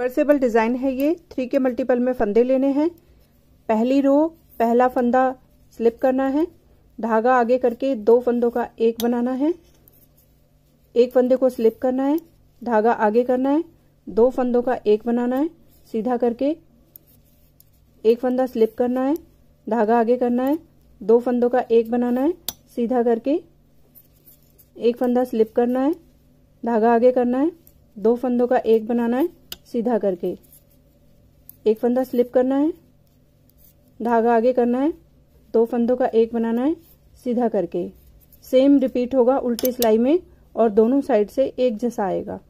reversible design है ये three के मल्टीपल में फंदे लेने हैं पहली रो पहला फंदा स्लिप करना है धागा आगे करके दो फंदों का एक बनाना है एक फंदे को स्लिप करना है धागा आगे करना है दो फंदों का एक बनाना है सीधा करके एक फंदा स्लिप करना है धागा आगे करना है दो फंदों का एक बनाना है सीधा करके एक फंदा स्लिप करना है धागा आगे करना है दो फंदों का एक बनाना है सीधा करके एक फंदा स्लिप करना है धागा आगे करना है दो फंदों का एक बनाना है सीधा करके सेम रिपीट होगा उल्टी सिलाई में और दोनों साइड से एक जैसा आएगा